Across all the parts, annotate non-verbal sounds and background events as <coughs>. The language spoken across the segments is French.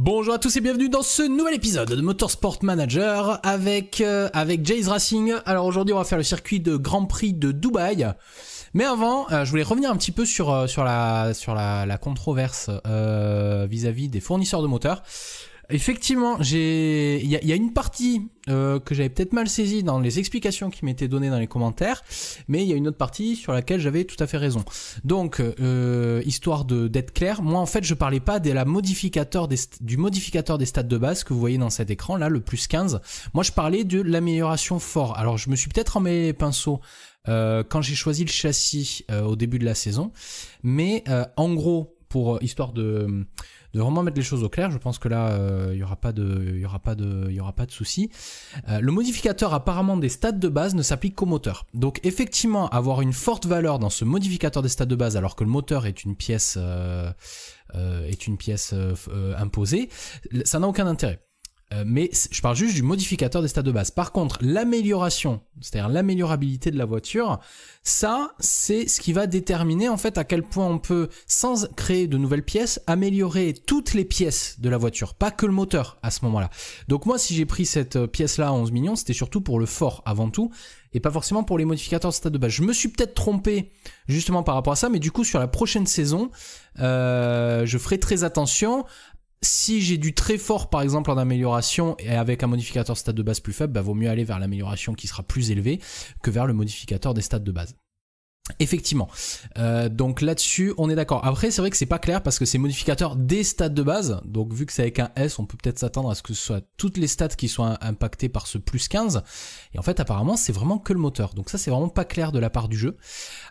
Bonjour à tous et bienvenue dans ce nouvel épisode de Motorsport Manager avec, euh, avec Jays Racing. Alors aujourd'hui on va faire le circuit de Grand Prix de Dubaï. Mais avant, euh, je voulais revenir un petit peu sur, euh, sur la, sur la, la controverse vis à -vis des fournisseurs de moteurs. Effectivement, j'ai, il y, a, une partie euh, que j'avais peut-être mal saisie dans les explications qui m'étaient données dans les commentaires, mais il y a une autre partie sur laquelle j'avais tout à fait raison. Donc, euh, histoire de d'être clair, moi en fait je parlais pas de la modificateur du modificateur des stats de base que vous voyez dans cet écran là, le plus 15. Moi je parlais de l'amélioration fort. Alors je me suis peut-être emmêlé les pinceaux euh, quand j'ai choisi le châssis au début de la saison, mais en gros pour histoire de de vraiment mettre les choses au clair. Je pense que là, euh, il n'y aura pas de, il y aura pas de, il y aura pas de souci. Euh, le modificateur apparemment des stats de base ne s'applique qu'au moteur. Donc effectivement, avoir une forte valeur dans ce modificateur des stats de base, alors que le moteur est une pièce, euh, est une pièce imposée, ça n'a aucun intérêt. Euh, mais je parle juste du modificateur des stades de base. Par contre, l'amélioration, c'est-à-dire l'améliorabilité de la voiture, ça, c'est ce qui va déterminer en fait à quel point on peut, sans créer de nouvelles pièces, améliorer toutes les pièces de la voiture, pas que le moteur à ce moment-là. Donc moi, si j'ai pris cette euh, pièce-là à 11 millions, c'était surtout pour le fort avant tout, et pas forcément pour les modificateurs de stade de base. Je me suis peut-être trompé justement par rapport à ça, mais du coup, sur la prochaine saison, euh, je ferai très attention si j'ai du très fort par exemple en amélioration et avec un modificateur de stade de base plus faible, bah, vaut mieux aller vers l'amélioration qui sera plus élevée que vers le modificateur des stades de base. Effectivement. Euh, donc là-dessus, on est d'accord. Après, c'est vrai que c'est pas clair parce que c'est modificateur des stats de base. Donc vu que c'est avec un S, on peut peut-être s'attendre à ce que ce soit toutes les stats qui soient impactées par ce plus 15. Et en fait, apparemment, c'est vraiment que le moteur. Donc ça, c'est vraiment pas clair de la part du jeu.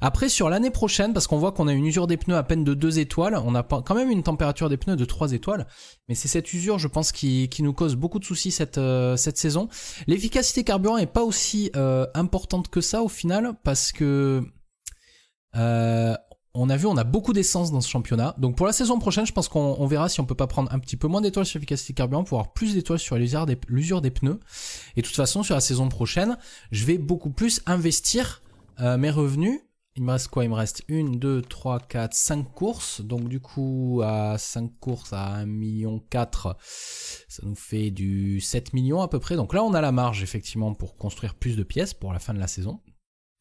Après, sur l'année prochaine, parce qu'on voit qu'on a une usure des pneus à peine de 2 étoiles, on a quand même une température des pneus de 3 étoiles. Mais c'est cette usure, je pense, qui, qui, nous cause beaucoup de soucis cette, euh, cette saison. L'efficacité carburant est pas aussi euh, importante que ça au final parce que euh, on a vu, on a beaucoup d'essence dans ce championnat. Donc pour la saison prochaine, je pense qu'on verra si on peut pas prendre un petit peu moins d'étoiles sur l'efficacité carburant pour avoir plus d'étoiles sur l'usure des, pneus. Et de toute façon, sur la saison prochaine, je vais beaucoup plus investir euh, mes revenus. Il me reste quoi Il me reste 1, 2, 3, 4, 5 courses. Donc du coup, à 5 courses à 1,4 million, ça nous fait du 7 millions à peu près. Donc là, on a la marge effectivement pour construire plus de pièces pour la fin de la saison.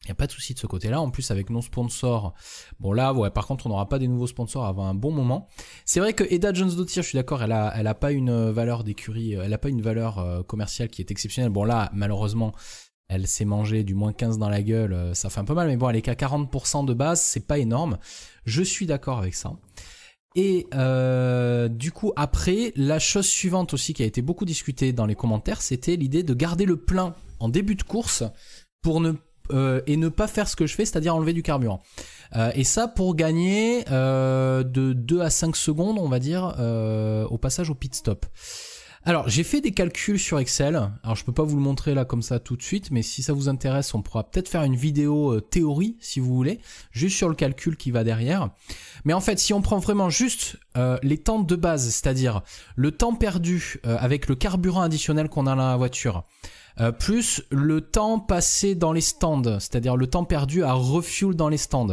Il n'y a pas de souci de ce côté-là. En plus, avec nos sponsors, bon là, ouais, par contre, on n'aura pas des nouveaux sponsors avant un bon moment. C'est vrai que Eda Jones d'Otier, je suis d'accord, elle a, elle a pas une valeur d'écurie, euh, elle a pas une valeur euh, commerciale qui est exceptionnelle. Bon là, malheureusement, elle s'est mangée du moins 15 dans la gueule, euh, ça fait un peu mal, mais bon, elle est qu'à 40% de base, c'est pas énorme. Je suis d'accord avec ça. Et du coup, après, la chose suivante aussi qui a été beaucoup discutée dans les commentaires, c'était l'idée de garder le plein en début de course pour ne pas. Euh, et ne pas faire ce que je fais, c'est-à-dire enlever du carburant. Euh, et ça pour gagner euh, de 2 à 5 secondes, on va dire, au passage au pit stop. Alors j'ai fait des calculs sur Excel, alors je peux pas vous le montrer là comme ça tout de suite, mais si ça vous intéresse, on pourra peut-être faire une vidéo théorie si vous voulez, juste sur le calcul qui va derrière. Mais en fait si on prend vraiment juste les temps de base, c'est-à-dire le temps perdu avec le carburant additionnel qu'on a dans la voiture, euh, plus le temps passé dans les stands, c'est-à-dire le temps perdu à refuel dans les stands,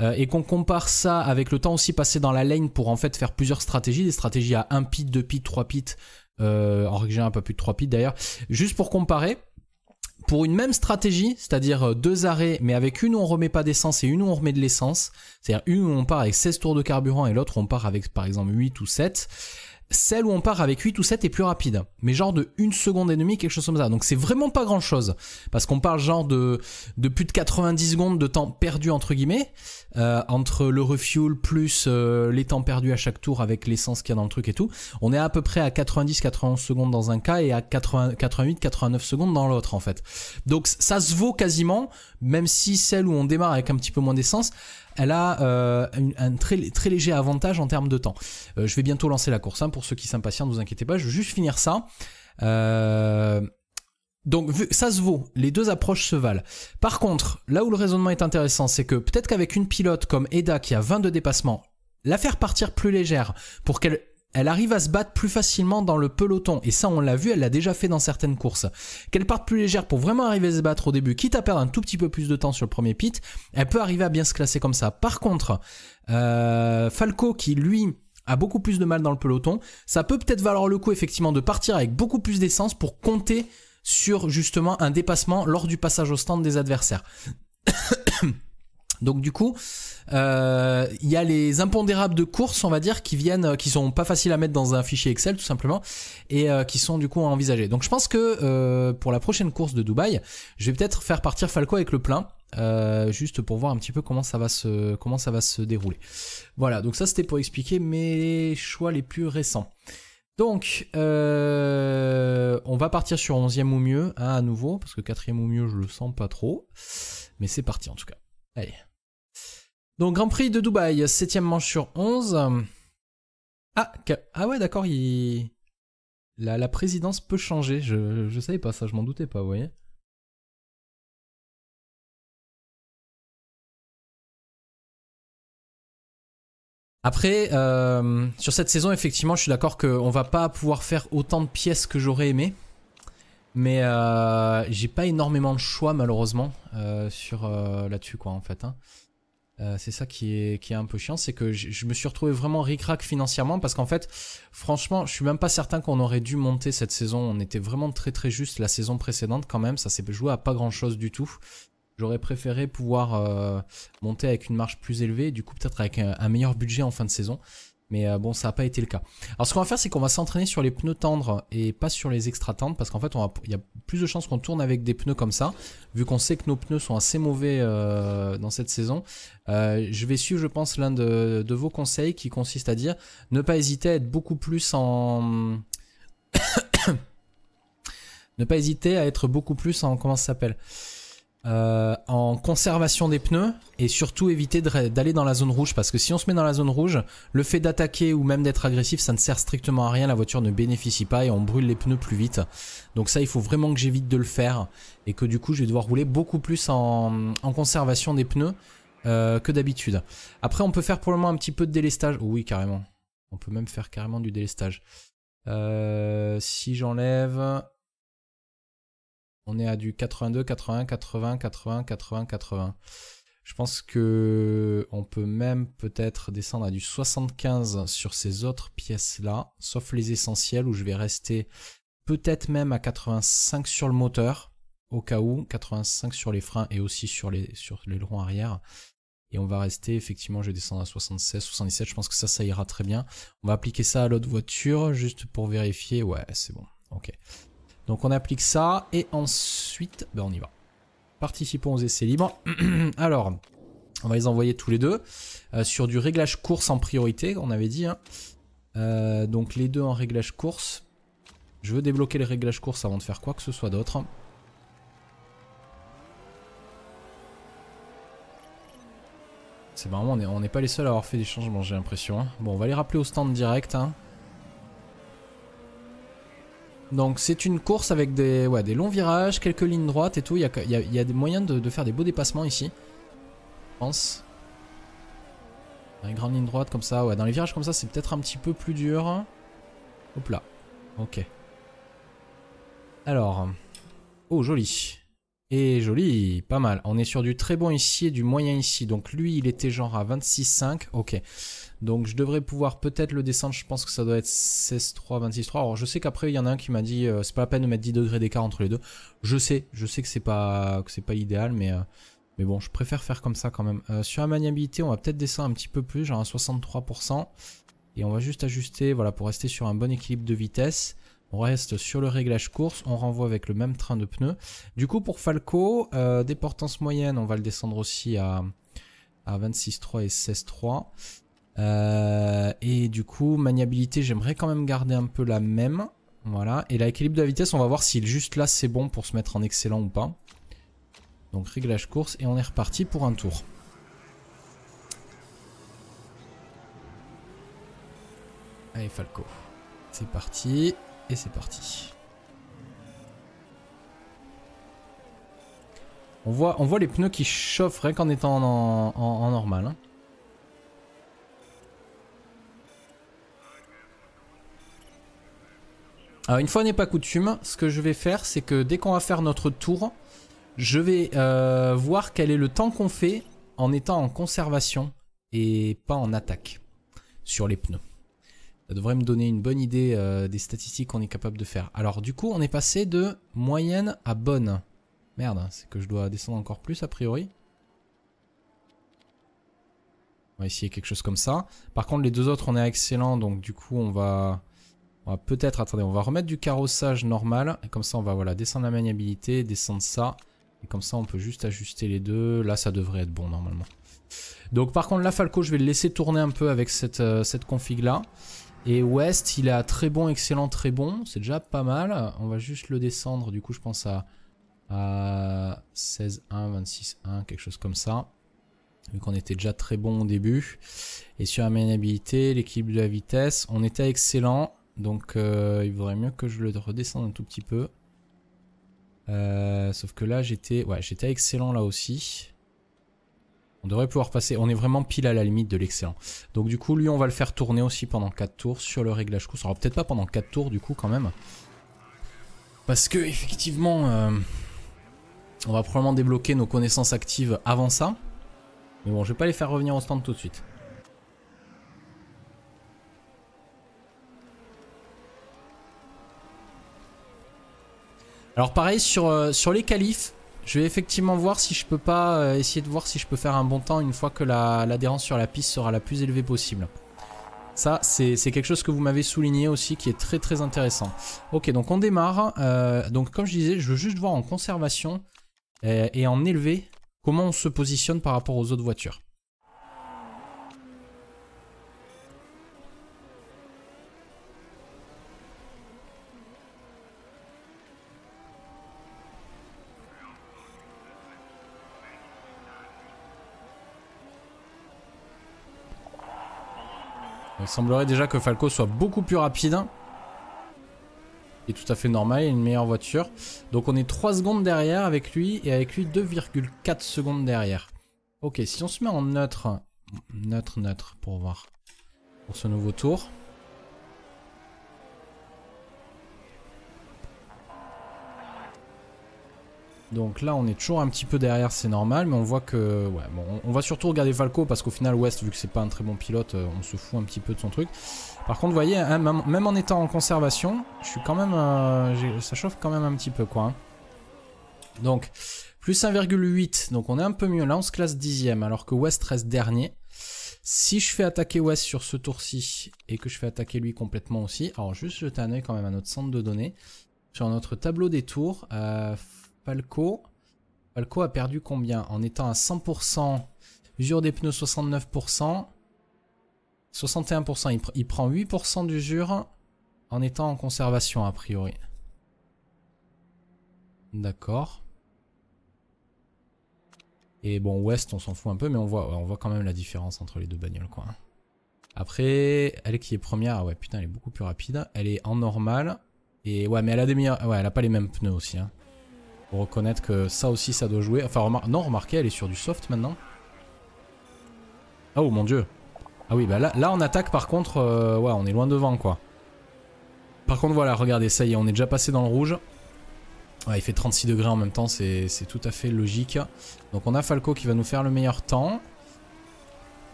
euh, et qu'on compare ça avec le temps aussi passé dans la lane pour en fait faire plusieurs stratégies, des stratégies à 1 pit, 2 pit, 3 pit, euh, en règle un peu plus de 3 pits d'ailleurs, juste pour comparer, pour une même stratégie, c'est-à-dire euh, deux arrêts, mais avec une où on remet pas d'essence et une où on remet de l'essence, c'est-à-dire une où on part avec 16 tours de carburant et l'autre on part avec par exemple 8 ou 7, celle où on part avec 8 ou 7 est plus rapide, mais genre de 1 seconde et demie, quelque chose comme ça. Donc c'est vraiment pas grand chose, parce qu'on parle genre de, de plus de 90 secondes de temps perdu, entre guillemets, euh, entre le refuel plus euh, les temps perdus à chaque tour avec l'essence qu'il y a dans le truc et tout, on est à peu près à 90-91 secondes dans un cas et à 88-89 secondes dans l'autre en fait. Donc ça se vaut quasiment, même si celle où on démarre avec un petit peu moins d'essence, elle a euh, un, très, très, léger avantage en termes de temps. je vais bientôt lancer la course, hein, pour ceux qui s'impatient, ne vous inquiétez pas, je vais juste finir ça. Euh, donc ça se vaut, les deux approches se valent. Par contre, là où le raisonnement est intéressant, c'est que peut-être qu'avec une pilote comme Eda qui a 22 dépassements, la faire partir plus légère pour qu'elle arrive à se battre plus facilement dans le peloton. Et ça, on l'a vu, elle l'a déjà fait dans certaines courses. Qu'elle parte plus légère pour vraiment arriver à se battre au début, quitte à perdre un tout petit peu plus de temps sur le premier pit, elle peut arriver à bien se classer comme ça. Par contre, euh, Falco qui, lui, a beaucoup plus de mal dans le peloton, ça peut peut-être valoir le coup, effectivement, de partir avec beaucoup plus d'essence pour compter sur justement un dépassement lors du passage au stand des adversaires. <coughs> Donc du coup, euh, il y a les impondérables de course, on va dire, qui viennent, euh, qui sont pas faciles à mettre dans un fichier Excel tout simplement, et euh, qui sont du coup à envisager. Donc je pense que pour la prochaine course de Dubaï, je vais peut-être faire partir Falco avec le plein. juste pour voir un petit peu comment ça va se comment ça va se dérouler. Voilà, donc ça c'était pour expliquer mes choix les plus récents. Donc, euh, on va partir sur 11e ou mieux, hein, à nouveau, parce que 4e ou mieux, je le sens pas trop. Mais c'est parti en tout cas. Allez. Donc, Grand Prix de Dubaï, 7e manche sur 11. Ah, ah ouais, d'accord, il... la, présidence peut changer. Je, je savais pas ça, je m'en doutais pas, vous voyez. Après, euh, sur cette saison, effectivement, je suis d'accord qu'on va pas pouvoir faire autant de pièces que j'aurais aimé. Mais euh, j'ai pas énormément de choix, malheureusement, euh, sur là-dessus, quoi, en fait. Hein. c'est ça qui est, qui est un peu chiant, c'est que je me suis retrouvé vraiment ric-rac financièrement parce qu'en fait, franchement, je suis même pas certain qu'on aurait dû monter cette saison. On était vraiment très très juste la saison précédente quand même, ça s'est joué à pas grand chose du tout. J'aurais préféré pouvoir euh, monter avec une marge plus élevée, du coup peut-être avec un, meilleur budget en fin de saison. Mais euh, bon, ça n'a pas été le cas. Alors ce qu'on va faire, c'est qu'on va s'entraîner sur les pneus tendres et pas sur les extra tendres, parce qu'en fait, il y a plus de chances qu'on tourne avec des pneus comme ça, vu qu'on sait que nos pneus sont assez mauvais euh, dans cette saison. je vais suivre, je pense, l'un de, de, vos conseils qui consiste à dire ne pas hésiter à être beaucoup plus en... <coughs> ne pas hésiter à être beaucoup plus en... Comment ça s'appelle euh, en conservation des pneus et surtout éviter d'aller dans la zone rouge parce que si on se met dans la zone rouge, le fait d'attaquer ou même d'être agressif, ça ne sert strictement à rien, la voiture ne bénéficie pas et on brûle les pneus plus vite. Donc ça, il faut vraiment que j'évite de le faire et que du coup, je vais devoir rouler beaucoup plus en, conservation des pneus euh, que d'habitude. Après, on peut faire pour le moment un petit peu de délestage. Oh oui, carrément. On peut même faire carrément du délestage. Euh, si j'enlève... On est à du 82, 80, 80, 80, 80, 80. Je pense que on peut même peut-être descendre à du 75 sur ces autres pièces-là, sauf les essentiels où je vais rester peut-être même à 85 sur le moteur, au cas où, 85 sur les freins et aussi sur les sur les arrière. Et on va rester, effectivement, je vais descendre à 76, 77, je pense que ça, ça ira très bien. On va appliquer ça à l'autre voiture, juste pour vérifier. Ouais, c'est bon, ok. Donc on applique ça et ensuite, ben on y va. Participons aux essais libres. <clears throat> Alors, on va les envoyer tous les deux euh, sur du réglage course en priorité, on avait dit. Hein. Euh, donc les deux en réglage course. Je veux débloquer les réglages course avant de faire quoi que ce soit d'autre. C'est vraiment, on n'est pas les seuls à avoir fait des changements, j'ai l'impression. Hein. Bon, on va les rappeler au stand direct. Hein. Donc c'est une course avec des, ouais, des longs virages, quelques lignes droites et tout. Il y a, y, y a, des moyens de, faire des beaux dépassements ici. Je pense. Dans les grandes lignes droites comme ça. Ouais, dans les virages comme ça, c'est peut-être un petit peu plus dur. Hop là. Ok. Alors. Oh, joli. Et joli, pas mal. On est sur du très bon ici et du moyen ici. Donc lui, il était genre à 26,5. Ok. Donc je devrais pouvoir peut-être le descendre, je pense que ça doit être 16-3, 16.3, 3 Alors je sais qu'après il y en a un qui m'a dit euh, c'est pas la peine de mettre 10 degrés d'écart entre les deux. Je sais, je sais que c'est pas que pas idéal, mais, euh, mais bon, je préfère faire comme ça quand même. Euh, sur la maniabilité, on va peut-être descendre un petit peu plus, genre à 63%. Et on va juste ajuster, voilà, pour rester sur un bon équilibre de vitesse. On reste sur le réglage course, on renvoie avec le même train de pneus. Du coup pour Falco, portances moyennes, on va le descendre aussi à, à 3 et 16 16.3. Euh, et du coup, maniabilité, j'aimerais quand même garder un peu la même. Voilà. Et l'équilibre de la vitesse, on va voir si juste là, c'est bon pour se mettre en excellent ou pas. Donc réglage course et on est reparti pour un tour. Allez Falco, c'est parti et c'est parti. On voit, on voit les pneus qui chauffent rien qu'en étant en, normal. Hein. une fois n'est pas coutume, ce que je vais faire, c'est que dès qu'on va faire notre tour, je vais euh, voir quel est le temps qu'on fait en étant en conservation et pas en attaque sur les pneus. Ça devrait me donner une bonne idée euh, des statistiques qu'on est capable de faire. Alors du coup, on est passé de moyenne à bonne. Merde, c'est que je dois descendre encore plus a priori. On va essayer quelque chose comme ça. Par contre, les deux autres, on est excellent, donc du coup, on va peut-être, attendez, on va remettre du carrossage normal. Et comme ça, on va voilà, descendre la maniabilité, descendre ça. Et comme ça, on peut juste ajuster les deux. Là, ça devrait être bon normalement. Donc par contre, la Falco, je vais le laisser tourner un peu avec cette, euh, cette config-là. Et West, il est à très bon, excellent, très bon. C'est déjà pas mal. On va juste le descendre, du coup, je pense à, à 16-1, 26-1, quelque chose comme ça. Vu qu'on était déjà très bon au début. Et sur la maniabilité, l'équilibre de la vitesse, on était excellent. Donc euh, il vaudrait mieux que je le redescende un tout petit peu. Euh, sauf que là j'étais ouais, j'étais excellent là aussi. On devrait pouvoir passer, on est vraiment pile à la limite de l'excellent. Donc du coup lui on va le faire tourner aussi pendant 4 tours sur le réglage course. Alors peut-être pas pendant 4 tours du coup quand même. Parce que effectivement euh, on va probablement débloquer nos connaissances actives avant ça. Mais bon je vais pas les faire revenir au stand tout de suite. Alors pareil sur, euh, sur les qualifs, je vais effectivement voir si je peux pas euh, essayer de voir si je peux faire un bon temps une fois que l'adhérence sur la piste sera la plus élevée possible. Ça, c'est quelque chose que vous m'avez souligné aussi qui est très très intéressant. Ok, donc on démarre. Euh, donc comme je disais, je veux juste voir en conservation et en élevé comment on se positionne par rapport aux autres voitures. Il semblerait déjà que Falco soit beaucoup plus rapide. et tout à fait normal, il a une meilleure voiture. Donc on est 3 secondes derrière avec lui et avec lui 2,4 secondes derrière. Ok, si on se met en neutre, neutre, neutre pour voir pour ce nouveau tour. Donc là, on est toujours un petit peu derrière, c'est normal, mais on voit que... Ouais, bon, on va surtout regarder Falco, parce qu'au final, West, vu que c'est pas un très bon pilote, euh, on se fout un petit peu de son truc. Par contre, vous voyez, hein, même en étant en conservation, je suis quand même... Euh, ça chauffe quand même un petit peu, quoi. Hein. Donc, plus 1,8, donc on est un peu mieux. Là, on se classe dixième, alors que West reste dernier. Si je fais attaquer West sur ce tour-ci et que je fais attaquer lui complètement aussi, alors juste jeter un quand même à notre centre de données. Sur notre tableau des tours, euh, Falco... a perdu combien En étant à 100%, usure des pneus 69%, 61%, il, prend 8% d'usure en étant en conservation a priori. D'accord. Et bon, West, on s'en fout un peu, mais on voit, on voit quand même la différence entre les deux bagnoles, quoi. Après, elle qui est première, ah ouais, putain, elle est beaucoup plus rapide. Elle est en normal. Et ouais, mais elle a des Ouais, elle a pas les mêmes pneus aussi. Hein. Pour reconnaître que ça aussi ça doit jouer. Enfin, non, remarquez, elle est sur du soft maintenant. Oh mon dieu. Ah oui, bah là, là on attaque par contre, euh, ouais, on est loin devant quoi. Par contre, voilà, regardez, ça y est, on est déjà passé dans le rouge. Ouais, il fait 36 degrés en même temps, c'est tout à fait logique. Donc on a Falco qui va nous faire le meilleur temps.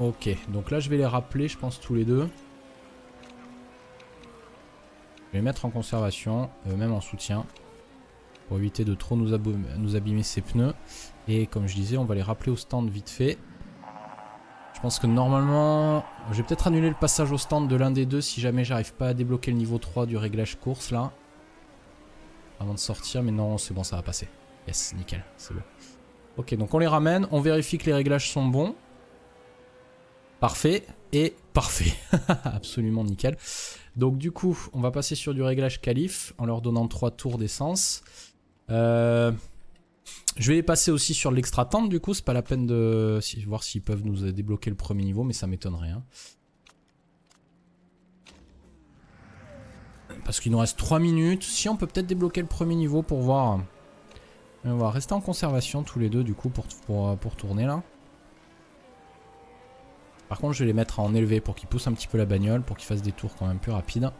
Ok, donc là je vais les rappeler, je pense, tous les deux. Je vais les mettre en conservation, euh, même en soutien pour éviter de trop nous, abîmer, ces pneus. Et comme je disais, on va les rappeler au stand vite fait. Je pense que normalement, je vais peut-être annuler le passage au stand de l'un des deux si jamais j'arrive pas à débloquer le niveau 3 du réglage course là. Avant de sortir, mais non, c'est bon, ça va passer. Yes, nickel, c'est bon. Ok, donc on les ramène, on vérifie que les réglages sont bons. Parfait et parfait. <laughs> Absolument nickel. Donc du coup, on va passer sur du réglage qualif en leur donnant 3 tours d'essence. Euh, je vais les passer aussi sur l'extra tente du coup, c'est pas la peine de voir s'ils peuvent nous débloquer le premier niveau, mais ça m'étonnerait. Parce qu'il nous reste 3 minutes. Si on peut peut-être débloquer le premier niveau pour voir. On va rester en conservation tous les deux du coup pour, pour, pour tourner là. Par contre je vais les mettre en élevé pour qu'ils poussent un petit peu la bagnole, pour qu'ils fassent des tours quand même plus rapides.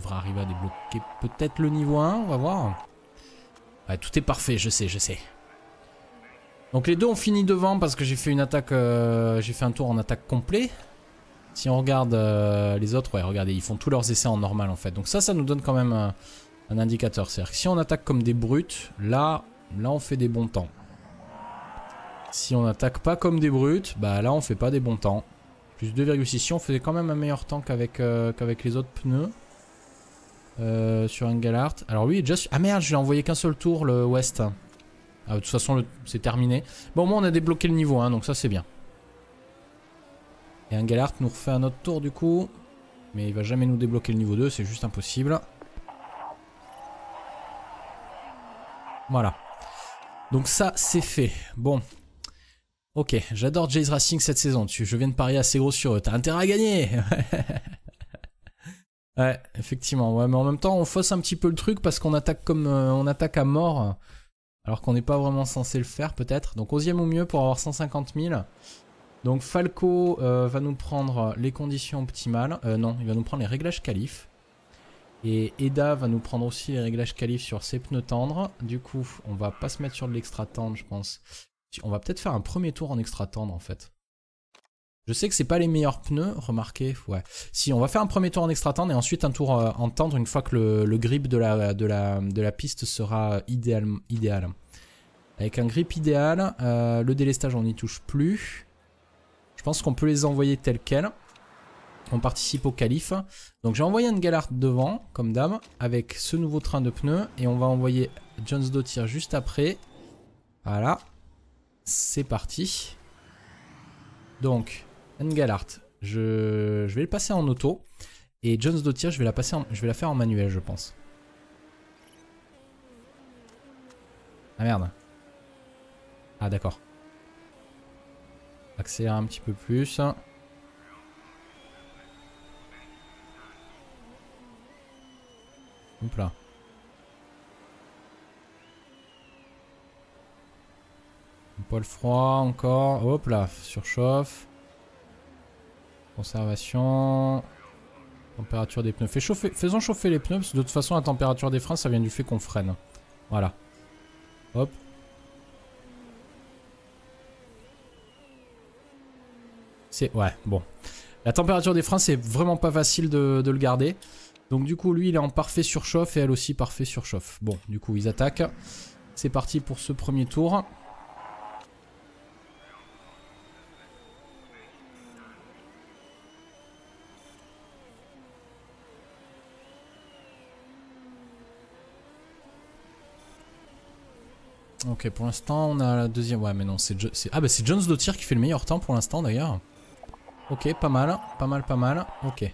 devrait arriver à débloquer peut-être le niveau 1, on va voir. Ouais, tout est parfait, je sais, je sais. Donc les deux ont fini devant parce que j'ai fait une attaque, euh, j'ai fait un tour en attaque complet. Si on regarde euh, les autres, ouais, regardez, ils font tous leurs essais en normal en fait. Donc ça, ça nous donne quand même euh, un, indicateur. C'est-à-dire que si on attaque comme des brutes, là, là on fait des bons temps. Si on attaque pas comme des brutes, bah là on fait pas des bons temps. Plus 2,6 si on faisait quand même un meilleur temps qu'avec les autres pneus. Euh, sur sur Engelhardt. Alors lui, just... Ah merde, je l'ai envoyé qu'un seul tour, le West. Ah, de toute façon, c'est terminé. Bon, au moins, on a débloqué le niveau, hein, donc ça, c'est bien. Et Engelhardt nous refait un autre tour, du coup. Mais il va jamais nous débloquer le niveau 2, c'est juste impossible. Voilà. Donc ça, c'est fait. Bon. Ok, j'adore Jays Racing cette saison. Je viens de parier assez gros sur eux. T'as intérêt à gagner <laughs> Ouais, effectivement. Ouais, mais en même temps, on fausse un petit peu le truc parce qu'on attaque comme euh, on attaque à mort, alors qu'on n'est pas vraiment censé le faire peut-être. Donc onzième au mieux pour avoir 150 000. Donc Falco euh, va nous prendre les conditions optimales. Euh, non, il va nous prendre les réglages qualifs. Et Eda va nous prendre aussi les réglages qualifs sur ses pneus tendres. Du coup, on va pas se mettre sur de l'extra tendre, je pense. On va peut-être faire un premier tour en extra tendre en fait. Je sais que c'est pas les meilleurs pneus, remarquez, ouais. Si, on va faire un premier tour en extra tendre et ensuite un tour euh, en tendre une fois que le, grip de la, piste sera idéal. idéal. Avec un grip idéal, euh, le délestage on n'y touche plus. Je pense qu'on peut les envoyer tels quels. On participe au calife. Donc j'ai envoyé une galard devant, comme dame, avec ce nouveau train de pneus. Et on va envoyer Jones tir juste après. Voilà. C'est parti. Donc, Engelhardt. Je, vais le passer en auto. Et Jones Dottier, je vais la passer je vais la faire en manuel, je pense. Ah merde. Ah d'accord. Accélère un petit peu plus. Hop là. paul froid encore. Hop là, surchauffe. Conservation. Température des pneus. faisons chauffer les pneus, parce que de toute façon, la température des freins, ça vient du fait qu'on freine. Voilà. Hop. C'est... Ouais, bon. La température des freins, c'est vraiment pas facile de, de, le garder. Donc du coup, lui, il est en parfait surchauffe et elle aussi parfait surchauffe. Bon, du coup, ils attaquent. C'est parti pour ce premier tour. Ok, pour l'instant, on a la deuxième. Ouais, mais non, c'est. Ah, bah c'est Jones tir qui fait le meilleur temps pour l'instant d'ailleurs. Ok, pas mal, pas mal, pas mal. Ok.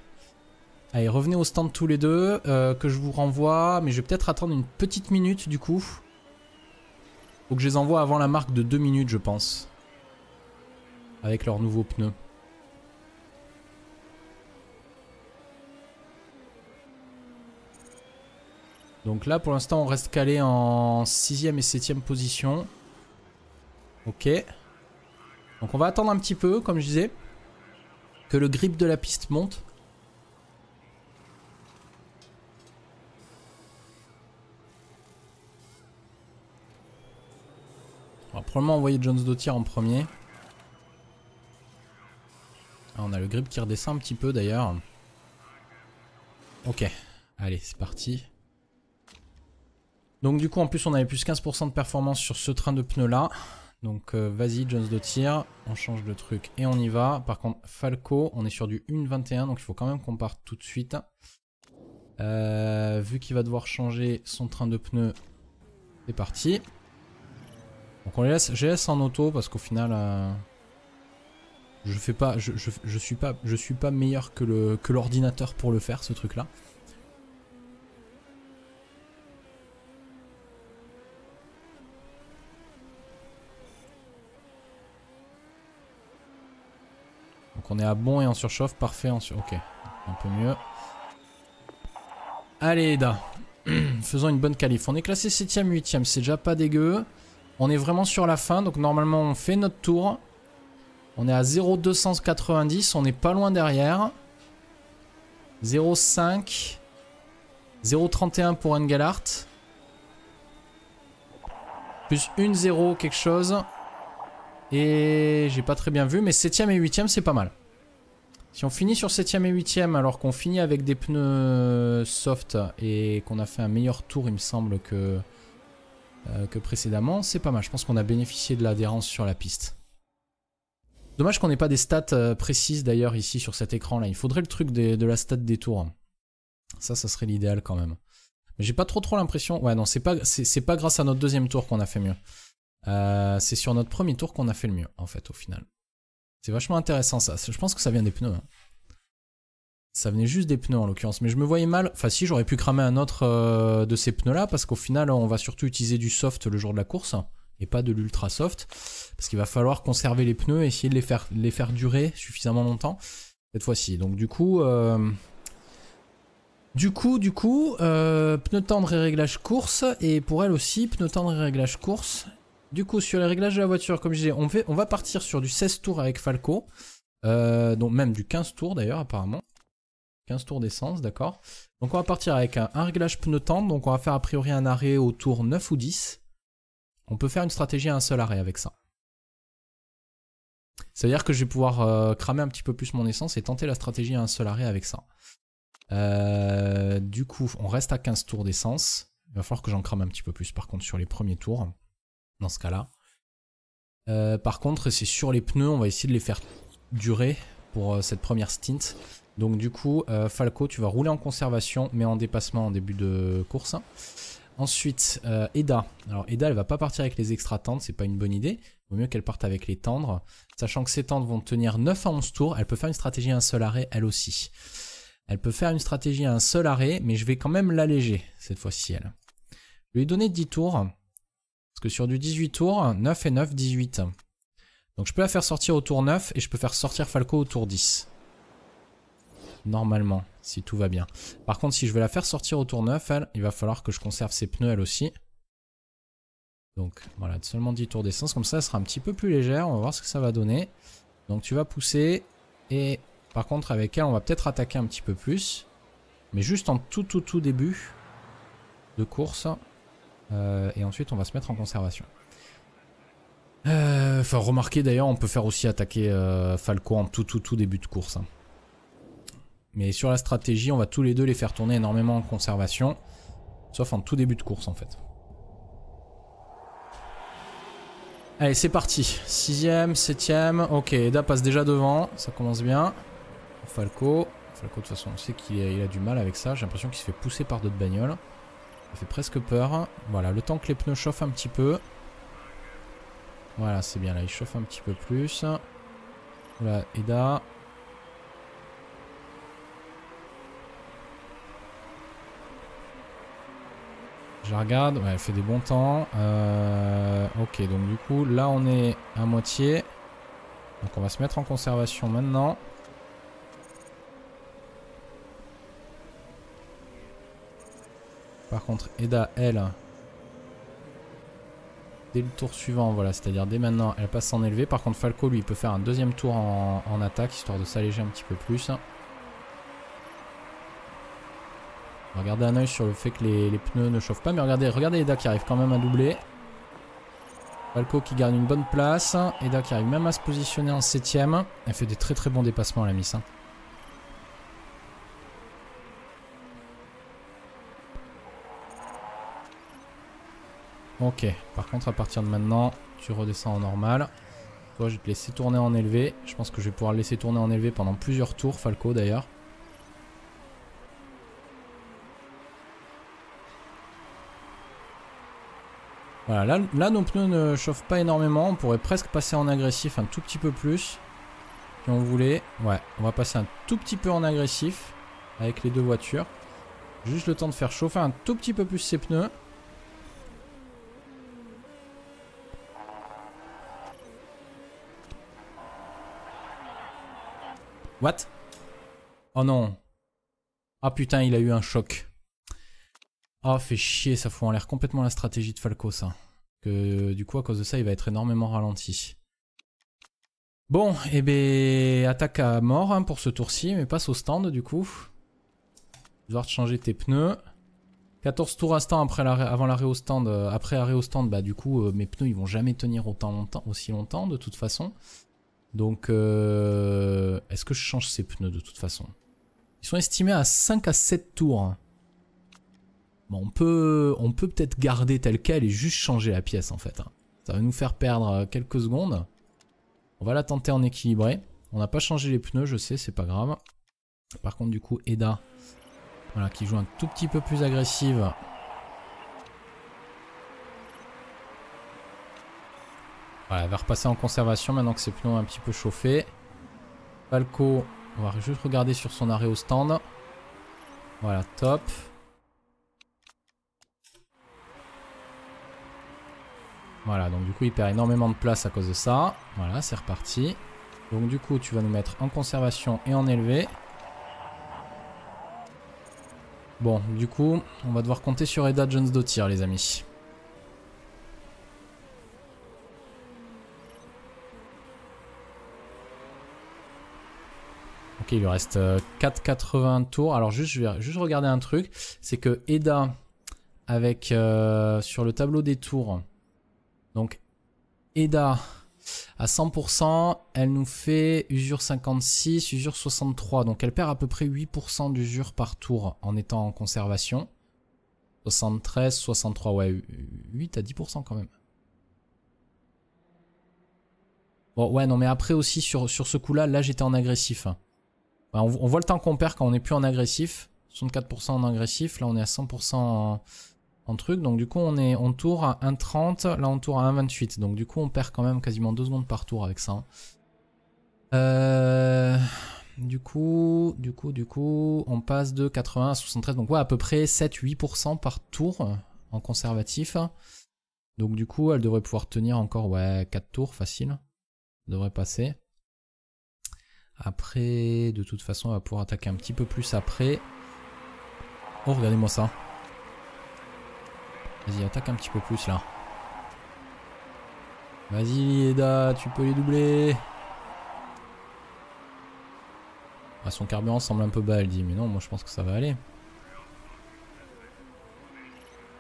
Allez, revenez au stand tous les deux, euh, que je vous renvoie. Mais je vais peut-être attendre une petite minute du coup. Faut que je les envoie avant la marque de 2 minutes, je pense. Avec leur nouveaux pneus. Donc là, pour l'instant, on reste calé en 6ème et 7ème position. Ok. Donc on va attendre un petit peu, comme je disais, que le grip de la piste monte. On va probablement envoyer Jones Dottier en premier. Ah, on a le grip qui redescend un petit peu d'ailleurs. Ok. Allez, c'est parti. Donc du coup en plus on avait plus 15% de performance sur ce train de pneus là. Donc euh, vas-y Jones de tir, on change de truc et on y va. Par contre Falco on est sur du 1.21 donc il faut quand même qu'on parte tout de suite. Euh, vu qu'il va devoir changer son train de pneus, c'est parti. Donc on les laisse, je en auto parce qu'au final euh, je fais pas, je, suis pas, je suis pas meilleur que l'ordinateur que pour le faire ce truc là. on est à bon et en surchauffe, parfait Ok, un peu mieux. Allez Eda, <clears throat> faisons une bonne qualif. On est classé 7ème, 8ème, c'est déjà pas dégueu. On est vraiment sur la fin, donc normalement on fait notre tour. On est à 0,290, on n'est pas loin derrière. 0,5. 0,31 pour Engelhardt. Plus 1,0 0 quelque chose. Et j'ai pas très bien vu, mais 7ème et 8ème c'est pas mal. Si on finit sur 7ème et 8ème alors qu'on finit avec des pneus soft et qu'on a fait un meilleur tour il me semble que, euh, que précédemment, c'est pas mal. Je pense qu'on a bénéficié de l'adhérence sur la piste. Dommage qu'on n'ait pas des stats euh, précises d'ailleurs ici sur cet écran là. Il faudrait le truc de la stat des tours. Ça, ça serait l'idéal quand même. Mais j'ai pas trop trop l'impression... Ouais non, c'est pas, pas grâce à notre deuxième tour qu'on a fait mieux. Euh, c'est sur notre premier tour qu'on a fait le mieux en fait au final. C'est vachement intéressant ça. Je pense que ça vient des pneus. Hein. Ça venait juste des pneus en l'occurrence. Mais je me voyais mal. Enfin, si, j'aurais pu cramer un autre euh, de ces pneus-là parce qu'au final, on va surtout utiliser du soft le jour de la course hein, et pas de l'ultra soft. Parce qu'il va falloir conserver les pneus et essayer de les faire, les faire durer suffisamment longtemps cette fois-ci. Donc, du coup. Euh, du coup, du coup, euh, pneu tendre et réglage course, et pour elle aussi, pneu tendre et réglage course, du coup, sur les réglages de la voiture, comme je disais, on, on va partir sur du 16 tours avec Falco. Euh, donc même du 15 tours d'ailleurs, apparemment. 15 tours d'essence, d'accord. Donc on va partir avec un, réglage pneu tendre. Donc on va faire a priori un arrêt au tour 9 ou 10. On peut faire une stratégie à un seul arrêt avec ça. C'est-à-dire que je vais pouvoir euh, cramer un petit peu plus mon essence et tenter la stratégie à un seul arrêt avec ça. Euh, du coup, on reste à 15 tours d'essence. Il va falloir que j'en crame un petit peu plus par contre sur les premiers tours dans ce cas-là. Euh, par contre, c'est sur les pneus, on va essayer de les faire durer pour euh, cette première stint. Donc du coup, euh, Falco, tu vas rouler en conservation, mais en dépassement en début de course. Ensuite, Eda. Alors Eda, elle va pas partir avec les extra tendres, c'est pas une bonne idée. Il vaut mieux qu'elle parte avec les tendres. Sachant que ces tendres vont tenir 9 à 11 tours, elle peut faire une stratégie à un seul arrêt, elle aussi. Elle peut faire une stratégie à un seul arrêt, mais je vais quand même l'alléger cette fois-ci, elle. Je vais lui donner 10 tours. Parce que sur du 18 tours, 9 et 9, 18. Donc je peux la faire sortir au tour 9 et je peux faire sortir Falco au tour 10. Normalement, si tout va bien. Par contre, si je vais la faire sortir au tour 9, elle, il va falloir que je conserve ses pneus elle aussi. Donc voilà, seulement 10 tours d'essence. Comme ça, elle sera un petit peu plus légère. On va voir ce que ça va donner. Donc tu vas pousser. Et par contre, avec elle, on va peut-être attaquer un petit peu plus. Mais juste en tout, tout, tout début de course. Euh, et ensuite, on va se mettre en conservation. Enfin, euh, remarquez d'ailleurs, on peut faire aussi attaquer euh, Falco en tout, tout, tout début de course. Hein. Mais sur la stratégie, on va tous les deux les faire tourner énormément en conservation. Sauf en tout début de course, en fait. Allez, c'est parti. 6ème, Sixième, septième. Ok, Eda passe déjà devant. Ça commence bien. Falco. Falco, de toute façon, on sait qu'il a, a, du mal avec ça. J'ai l'impression qu'il se fait pousser par d'autres bagnoles. Ça fait presque peur. Voilà, le temps que les pneus chauffent un petit peu. Voilà, c'est bien là, ils chauffent un petit peu plus. Voilà, Eda. Je regarde, ouais, elle fait des bons temps. Euh, ok, donc du coup, là on est à moitié. Donc on va se mettre en conservation maintenant. Par contre, Eda, elle, dès le tour suivant, voilà, c'est-à-dire dès maintenant, elle passe en élevé. Par contre, Falco, lui, peut faire un deuxième tour en, attaque, histoire de s'alléger un petit peu plus. Regardez un oeil sur le fait que les, pneus ne chauffent pas. Mais regardez, regardez Eda qui arrive quand même à doubler. Falco qui garde une bonne place. Eda qui arrive même à se positionner en septième. Elle fait des très très bons dépassements à la miss. Hein. Ok, par contre à partir de maintenant, tu redescends en normal. Toi, je vais te laisser tourner en élevé. Je pense que je vais pouvoir le laisser tourner en élevé pendant plusieurs tours, Falco d'ailleurs. Voilà, là, là, nos pneus ne chauffent pas énormément. On pourrait presque passer en agressif un tout petit peu plus. Si on voulait. Ouais, on va passer un tout petit peu en agressif avec les deux voitures. Juste le temps de faire chauffer un tout petit peu plus ces pneus. What Oh non. Ah putain, il a eu un choc. Ah, fait chier, ça fout en l'air complètement la stratégie de Falco, ça. Que du coup, à cause de ça, il va être énormément ralenti. Bon, et eh ben, attaque à mort hein, pour ce tour-ci, mais passe au stand du coup. Devoir changer tes pneus. 14 tours à stand après avant l'arrêt au stand. Euh, après arrêt au stand, bah du coup, euh, mes pneus ils vont jamais tenir autant longtemps, aussi longtemps de toute façon. Donc, euh, est-ce que je change ces pneus de toute façon Ils sont estimés à 5 à 7 tours. Hein. Bon, on peut on peut peut-être garder tel quel et juste changer la pièce en fait. Hein. Ça va nous faire perdre euh, quelques secondes. On va la tenter en équilibré. On n'a pas changé les pneus, je sais, c'est pas grave. Par contre, du coup, Eda, voilà, qui joue un tout petit peu plus agressive, Voilà, elle va repasser en conservation maintenant que c'est pneus un petit peu chauffé. Falco, on va juste regarder sur son arrêt au stand. Voilà, top. Voilà, donc du coup, il perd énormément de place à cause de ça. Voilà, c'est reparti. Donc du coup, tu vas nous mettre en conservation et en élevé. Bon, du coup, on va devoir compter sur Eda Jones tir les amis. Ok, il lui reste 4,80 euh, tours. Alors juste, je vais juste regarder un truc. C'est que Eda, avec euh, sur le tableau des tours, donc Eda à 100%, elle nous fait usure 56, usure 63. Donc elle perd à peu près 8% d'usure par tour en étant en conservation. 73, 63, ouais, 8 à 10% quand même. Bon, ouais, non, mais après aussi, sur, ce coup-là, là, j'étais en agressif. Hein. Bah, on, voit le temps qu'on perd quand on n'est plus en agressif. 64% en agressif, là on est à 100% en, truc. Donc du coup on, est, on tourne à 1,30, là on tourne à 1,28. Donc du coup on perd quand même quasiment 2 secondes par tour avec ça. Hein. Euh, du coup, du coup, du coup, on passe de 80 à 73. Donc ouais, à peu près 7-8% par tour en conservatif. Donc du coup, elle devrait pouvoir tenir encore ouais, 4 tours facile. devrait passer. Après, de toute façon, on va pouvoir attaquer un petit peu plus après. Oh, regardez-moi ça. Vas-y, attaque un petit peu plus là. Vas-y, Eda, tu peux les doubler. Ah, son carburant semble un peu bas, elle dit. Mais non, moi je pense que ça va aller.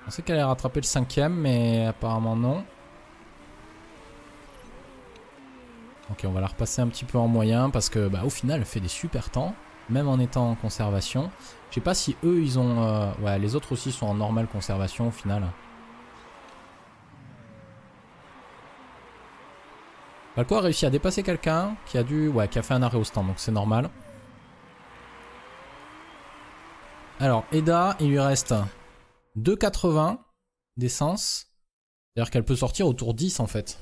On sait qu'elle a rattrapé le cinquième, mais apparemment non. Ok, on va la repasser un petit peu en moyen parce que bah, au final, elle fait des super temps, même en étant en conservation. Je sais pas si eux, ils ont... Euh, ouais, les autres aussi sont en normale conservation au final. Balco a réussi à dépasser quelqu'un qui a dû, qui a fait un arrêt au stand, donc c'est normal. Alors, Eda, il lui reste 2,80 d'essence. C'est-à-dire qu'elle peut sortir autour 10 en fait.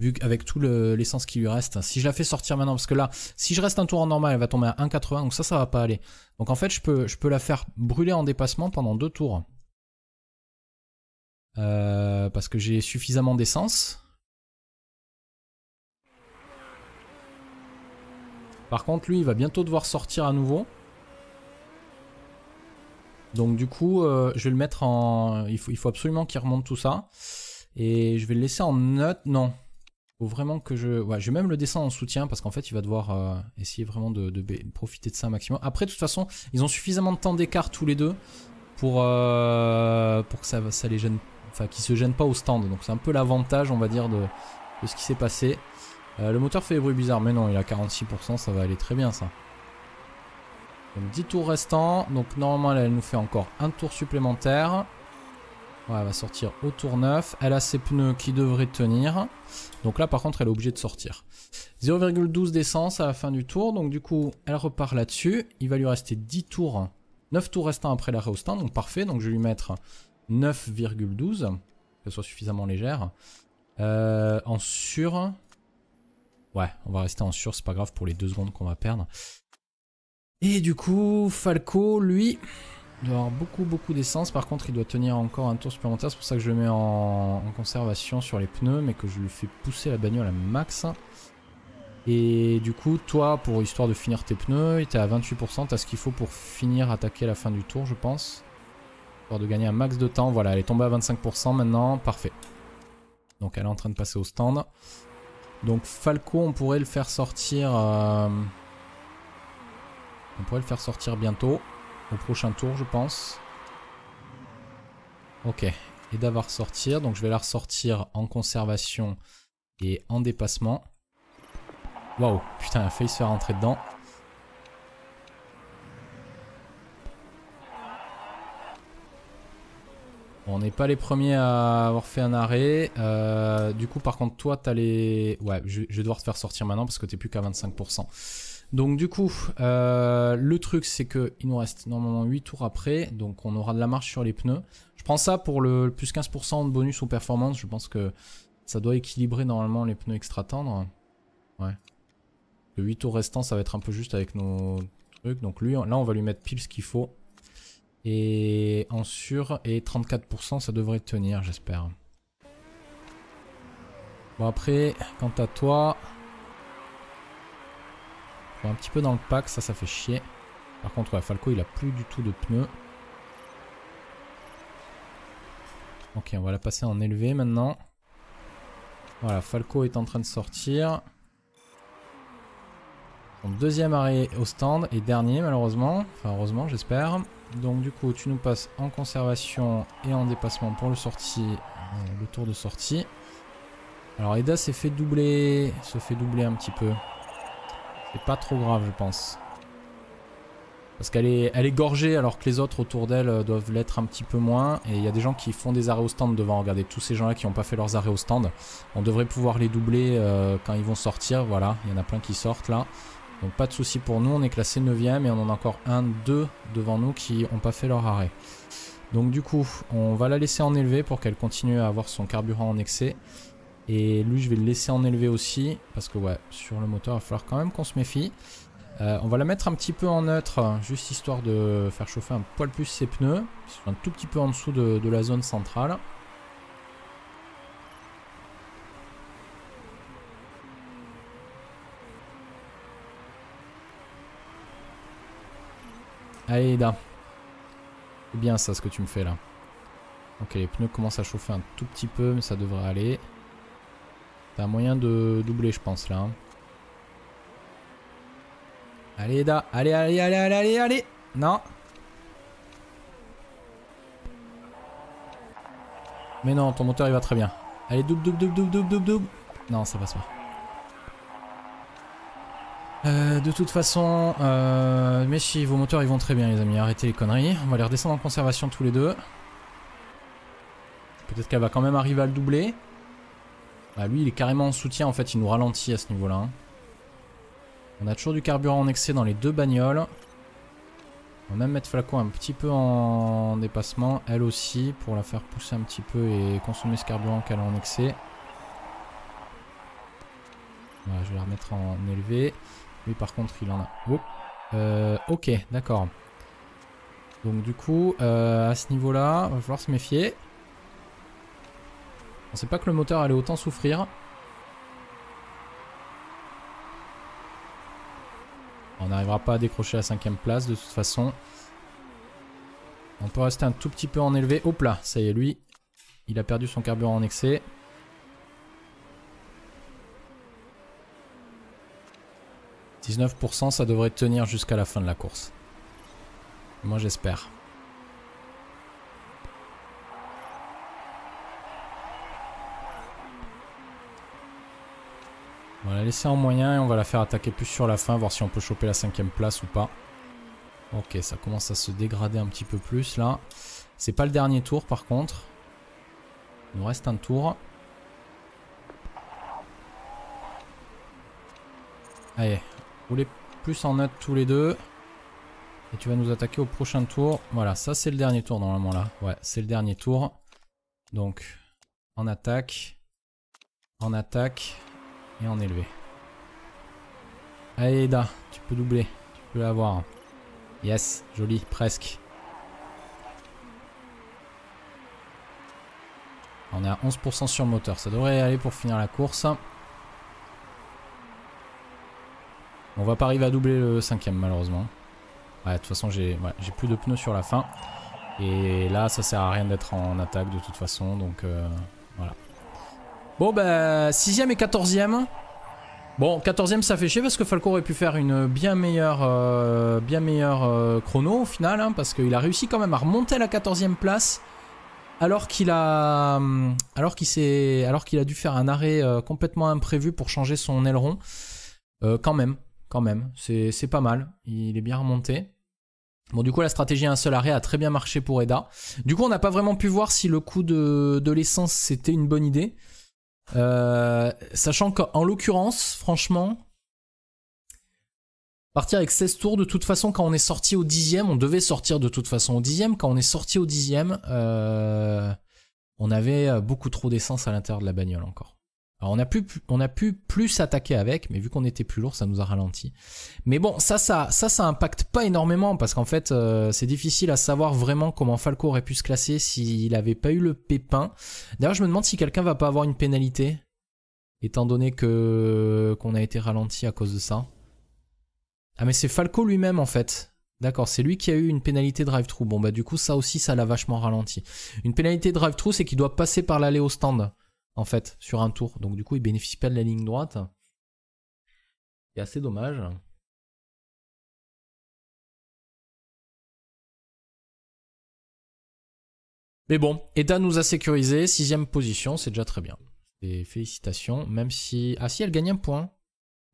Vu qu'avec tout l'essence qui lui reste, si je la fais sortir maintenant, parce que là, si je reste un tour en normal, elle va tomber à 1,80, donc ça, ça va pas aller. Donc en fait, je peux, je peux la faire brûler en dépassement pendant deux tours. Euh, parce que j'ai suffisamment d'essence. Par contre, lui, il va bientôt devoir sortir à nouveau. Donc du coup, euh, je vais le mettre en... Il faut, il faut absolument qu'il remonte tout ça. Et je vais le laisser en note. Non, vraiment que je. Ouais, je vais même le dessin en soutien parce qu'en fait, il va devoir euh, essayer vraiment de, profiter de ça un maximum. Après, de toute façon, ils ont suffisamment de temps d'écart tous les deux pour, euh, pour que ça, ça les gêne. Enfin, qu'ils se gênent pas au stand. Donc, c'est un peu l'avantage, on va dire, de, ce qui s'est passé. Euh, le moteur fait des bruits bizarres, mais non, il a 46%, ça va aller très bien ça. Donc 10 tours restants, donc normalement elle nous fait encore un tour supplémentaire. Ouais, elle va sortir au tour 9. Elle a ses pneus qui devraient tenir. Donc là, par contre, elle est obligée de sortir. 0,12 d'essence à la fin du tour. Donc du coup, elle repart là-dessus. Il va lui rester 10 tours. 9 tours restants après la au stand. Donc parfait. Donc je vais lui mettre 9,12. ce soit suffisamment légère. Euh, en sur. Ouais, on va rester en sur. C'est pas grave pour les 2 secondes qu'on va perdre. Et du coup, Falco, lui... Il doit avoir beaucoup beaucoup d'essence. Par contre, il doit tenir encore un tour supplémentaire. C'est pour ça que je le mets en, conservation sur les pneus, mais que je lui fais pousser la bagnole à max. Et du coup, toi, pour histoire de finir tes pneus, t'es à 28%, t'as ce qu'il faut pour finir attaquer à la fin du tour, je pense. Histoire de gagner un max de temps. Voilà, elle est tombée à 25% maintenant. Parfait. Donc elle est en train de passer au stand. Donc Falco, on pourrait le faire sortir... Euh, on pourrait le faire sortir bientôt au prochain tour, je pense. Ok. Et d'avoir sortir. Donc je vais la ressortir en conservation et en dépassement. Waouh, putain, elle a failli se faire rentrer dedans. on n'est pas les premiers à avoir fait un arrêt. Euh, du coup, par contre, toi, t'as les... Ouais, je, je vais devoir te faire sortir maintenant parce que t'es plus qu'à 25%. Donc du coup, euh, le truc c'est qu'il nous reste normalement 8 tours après, donc on aura de la marche sur les pneus. Je prends ça pour le plus 15% de bonus ou performance je pense que ça doit équilibrer normalement les pneus extra tendres. Ouais. Le 8 tours restant ça va être un peu juste avec nos trucs, donc lui, là on va lui mettre pile ce qu'il faut. Et en sur et 34% ça devrait tenir j'espère. Bon après, quant à toi, un petit peu dans le pack, ça, ça fait chier. Par contre, ouais, Falco, il a plus du tout de pneus. Ok, on va la passer en élevé maintenant. Voilà, Falco est en train de sortir. deuxième arrêt au stand et dernier malheureusement. Enfin heureusement j'espère. Donc du coup tu nous passes en conservation et en dépassement pour le sortie, euh, le tour de sortie. Alors Eda s'est fait doubler, se fait doubler un petit peu. C'est pas trop grave, je pense. Parce qu'elle est, elle est gorgée alors que les autres autour d'elle euh, doivent l'être un petit peu moins. Et il y a des gens qui font des arrêts au stand devant. Regardez, tous ces gens-là qui n'ont pas fait leurs arrêts au stand. On devrait pouvoir les doubler euh, quand ils vont sortir. Voilà, il y en a plein qui sortent là. Donc pas de souci pour nous. On est classé 9ème et on en a encore un, deux devant nous qui n'ont pas fait leur arrêt. Donc du coup, on va la laisser en élever pour qu'elle continue à avoir son carburant en excès. Et lui, je vais le laisser en élever aussi. Parce que, ouais, sur le moteur, il va falloir quand même qu'on se méfie. Euh, on va la mettre un petit peu en neutre, juste histoire de faire chauffer un poil plus ses pneus. Un tout petit peu en dessous de, de la zone centrale. Allez, Eda. C'est bien ça ce que tu me fais là. Ok, les pneus commencent à chauffer un tout petit peu, mais ça devrait aller. T'as moyen de doubler, je pense, là. Allez, Eda. Allez, allez, allez, allez, allez, allez. Non. Mais non, ton moteur, il va très bien. Allez, double, double, double, double, double, double, Non, ça passe pas. Euh, de toute façon, euh, mais si vos moteurs ils vont très bien les amis, arrêtez les conneries. On va les redescendre en conservation tous les deux. Peut-être qu'elle va quand même arriver à le doubler. Bah, lui, il est carrément en soutien, en fait, il nous ralentit à ce niveau-là. Hein. On a toujours du carburant en excès dans les deux bagnoles. On va même mettre Flaco un petit peu en dépassement, elle aussi, pour la faire pousser un petit peu et consommer ce carburant qu'elle a en excès. je vais la remettre en élevé. Lui par contre il en a... Oh. Euh, ok, d'accord. Donc du coup, euh, à ce niveau-là, va falloir se méfier. On sait pas que le moteur allait autant souffrir. On n'arrivera pas à décrocher la cinquième place de toute façon. On peut rester un tout petit peu en élevé. Hop là, ça y est, lui, il a perdu son carburant en excès. « 19%, ça devrait tenir jusqu'à la fin de la course. Moi, j'espère. » On va la laisser en moyen et on va la faire attaquer plus sur la fin, voir si on peut choper la cinquième place ou pas. Ok, ça commence à se dégrader un petit peu plus là. C'est pas le dernier tour par contre. Il nous reste un tour. Allez, roulez plus en note tous les deux. Et tu vas nous attaquer au prochain tour. Voilà, ça c'est le dernier tour normalement là. Ouais, c'est le dernier tour. Donc, en attaque. En attaque. Et en élevé. Allez Eda, tu peux doubler. Tu peux l'avoir. Yes, joli, presque. On est à 11% sur moteur. Ça devrait aller pour finir la course. On va pas arriver à doubler le cinquième malheureusement. Ouais, de toute façon j'ai plus de pneus sur la fin. Et là ça sert à rien d'être en attaque de toute façon. Donc euh, voilà. Bon bah 6 et 14ème. Bon 14ème ça fait chier parce que Falco aurait pu faire une bien meilleure, euh, bien meilleure euh, chrono au final. Hein, parce qu'il a réussi quand même à remonter à la 14 place. Alors qu'il a, hum, alors qu'il alors qu'il a dû faire un arrêt euh, complètement imprévu pour changer son aileron, quand même, quand même, c'est pas mal. Il est bien remonté. Bon, du coup, la stratégie à un seul arrêt a très bien marché pour Eda. Du coup, on n'a pas vraiment pu voir si le coup de l'essence c'était une bonne idée. Euh, sachant qu'en l'occurrence, franchement, partir avec 16 tours, de toute façon, quand on est sorti au dixième, on devait sortir de toute façon au dixième, quand on est sorti au dixième, euh, on avait euh, beaucoup trop d'essence à l'intérieur de la bagnole encore on a pu, plus s'attaquer avec, mais vu qu'on était plus lourd, ça nous a ralenti. Mais bon, ça, ça, ça, ça impacte pas énormément parce qu'en fait, euh, c'est difficile à savoir vraiment comment Falco aurait pu se classer s'il avait pas eu le pépin. D'ailleurs, je me demande si quelqu'un va pas avoir une pénalité, étant donné que qu'on a été ralenti à cause de ça. Ah mais c'est Falco lui-même en fait. D'accord, c'est lui qui a eu une pénalité drive-through. Bon bah du coup ça aussi ça l'a vachement ralenti. Une pénalité drive-through c'est qu'il doit passer par l'allée au stand en fait, sur un tour. Donc du coup, il bénéficie pas de la ligne droite. C'est assez dommage. Mais bon, Eda nous a sécurisé, sixième position, c'est déjà très bien. Et félicitations, même si... Ah si, elle gagne un point.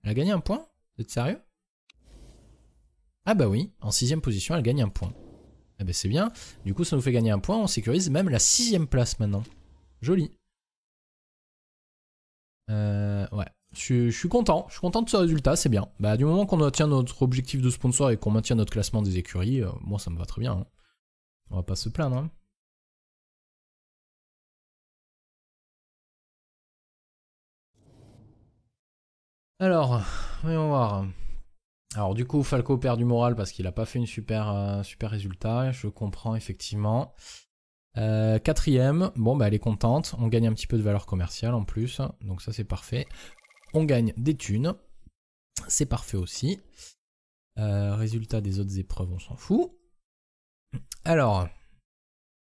Elle a gagné un point Vous êtes sérieux Ah bah oui, en sixième position, elle gagne un point. Eh ben c'est bien. Du coup, ça nous fait gagner un point, on sécurise même la sixième place maintenant. Joli. Euh, ouais. Je, suis content, je suis content de ce résultat, c'est bien. Bah, du moment qu'on obtient notre objectif de sponsor et qu'on maintient notre classement des écuries, euh, moi ça me va très bien. Hein. On va pas se plaindre. Hein. Alors, voyons voir. Alors du coup, Falco perd du moral parce qu'il a pas fait une super, euh, super résultat, je comprends effectivement. Euh, quatrième, bon bah elle est contente, on gagne un petit peu de valeur commerciale en plus, donc ça c'est parfait. On gagne des thunes, c'est parfait aussi. Euh, résultat des autres épreuves, on s'en fout. Alors,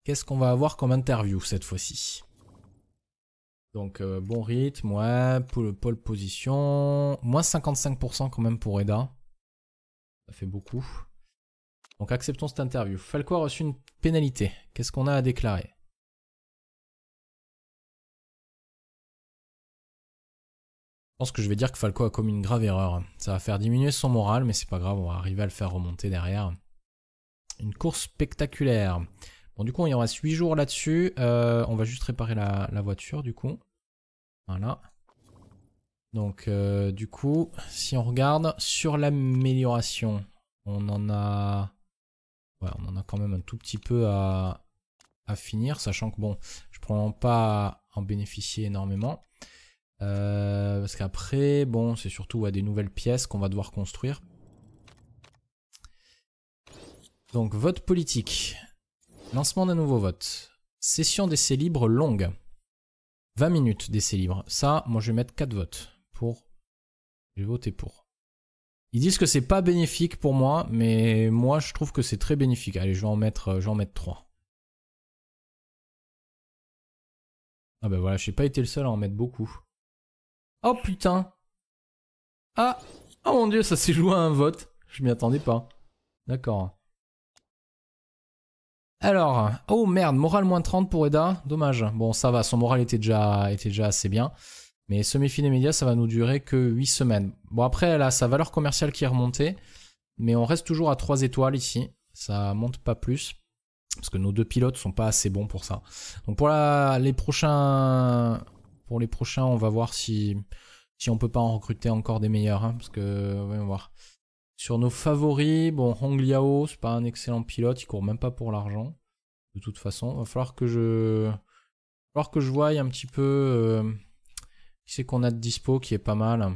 qu'est-ce qu'on va avoir comme interview cette fois-ci donc euh, bon rythme, ouais, le pole position, moins 55% quand même pour Eda. Ça fait beaucoup. Donc acceptons cette interview. Falco a reçu une pénalité. Qu'est-ce qu'on a à déclarer Je pense que je vais dire que Falco a commis une grave erreur. Ça va faire diminuer son moral, mais c'est pas grave, on va arriver à le faire remonter derrière. Une course spectaculaire. Bon, du coup, il en reste 8 jours là-dessus. Euh, on va juste réparer la, voiture, du coup. Voilà. Donc, euh, du coup, si on regarde sur l'amélioration, on en a on en a quand même un tout petit peu à, finir, sachant que bon, je ne prends pas en bénéficier énormément. Euh, parce qu'après, bon, c'est surtout à des nouvelles pièces qu'on va devoir construire. Donc, vote politique. Lancement d'un nouveau vote. Session d'essai libre longue. 20 minutes d'essai libre. Ça, moi je vais mettre 4 votes pour. Je vais voter pour. Ils disent que c'est pas bénéfique pour moi, mais moi je trouve que c'est très bénéfique. Allez, je vais en mettre, euh, je 3. Ah ben voilà, j'ai pas été le seul à en mettre beaucoup. Oh putain Ah Oh mon dieu, ça s'est joué à un vote. Je m'y attendais pas. D'accord. Alors, oh merde, morale moins 30 pour Eda. Dommage. Bon, ça va, son moral était déjà, était déjà assez bien. Mais ce méfie des médias, ça va nous durer que 8 semaines. Bon, après, elle a sa valeur commerciale qui est remontée, mais on reste toujours à 3 étoiles ici. Ça monte pas plus, parce que nos deux pilotes sont pas assez bons pour ça. Donc pour les prochains, pour les prochains, on va voir si, si on peut pas en recruter encore des meilleurs, hein, parce que, voyons voir. Sur nos favoris, bon, Hong Liao, c'est pas un excellent pilote, il court même pas pour l'argent. De toute façon, va falloir que je, va falloir que je voie un petit peu. Euh, c'est qu'on a de dispo qui est pas mal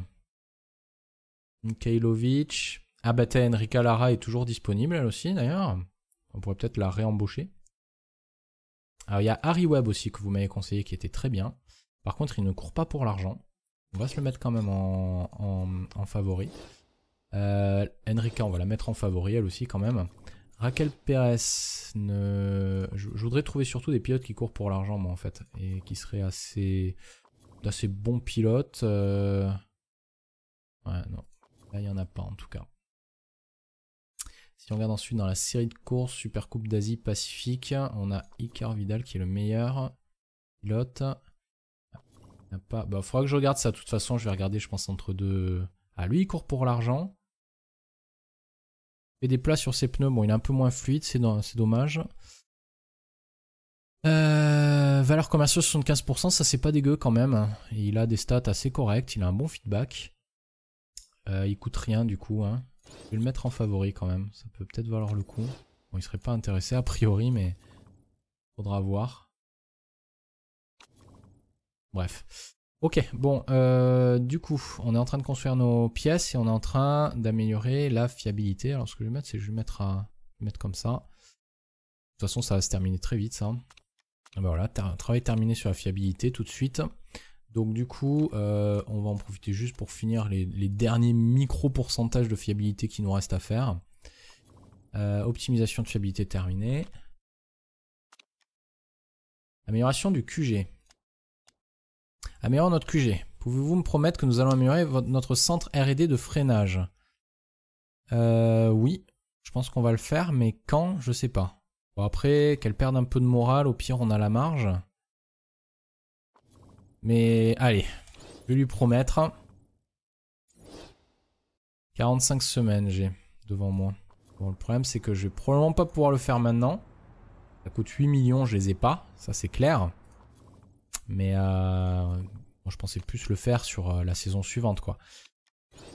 Mikhailovic. Ah bah Enrica Lara est toujours disponible elle aussi d'ailleurs. On pourrait peut-être la réembaucher. Alors il y a Harry Webb aussi que vous m'avez conseillé qui était très bien. Par contre il ne court pas pour l'argent. On va se le mettre quand même en, en, favori. Euh, Enrica on va la mettre en favori elle aussi quand même. Raquel Pérez, je voudrais trouver surtout des pilotes qui courent pour l'argent moi en fait. Et qui seraient assez assez bons pilotes. Euh. Ouais, non. Là, il n'y en a pas en tout cas. Si on regarde ensuite dans la série de courses, Super Coupe d'Asie Pacifique, on a Icar Vidal qui est le meilleur pilote. Il a pas... Bah, faudra que je regarde ça. De toute façon, je vais regarder, je pense, entre deux. Ah, lui, il court pour l'argent. Il fait des plats sur ses pneus. Bon, il est un peu moins fluide, c'est dommage valeur commerciale 75%, ça c'est pas dégueu quand même. Il a des stats assez correctes, il a un bon feedback. Euh, il coûte rien du coup. Hein. Je vais le mettre en favori quand même, ça peut peut-être valoir le coup. Bon, il serait pas intéressé a priori, mais faudra voir. Bref. Ok, bon, euh, du coup, on est en train de construire nos pièces et on est en train d'améliorer la fiabilité. Alors ce que je vais mettre, c'est je vais mettre, à, mettre comme ça. De toute façon, ça va se terminer très vite, ça. Hein. Ah bah voilà, travail terminé sur la fiabilité tout de suite. Donc du coup, euh, on va en profiter juste pour finir les, derniers micro-pourcentages de fiabilité qui nous reste à faire. Euh, optimisation de fiabilité terminée. Amélioration du QG. Améliorons notre QG. Pouvez-vous me promettre que nous allons améliorer notre centre R&D de freinage euh, Oui, je pense qu'on va le faire, mais quand, je sais pas. Bon, après, qu'elle perde un peu de morale, au pire, on a la marge. Mais allez, je vais lui promettre. 45 semaines, j'ai devant moi. Bon, le problème, c'est que je vais probablement pas pouvoir le faire maintenant. Ça coûte 8 millions, je les ai pas, ça c'est clair. Mais euh, je pensais plus le faire sur euh, la saison suivante, quoi.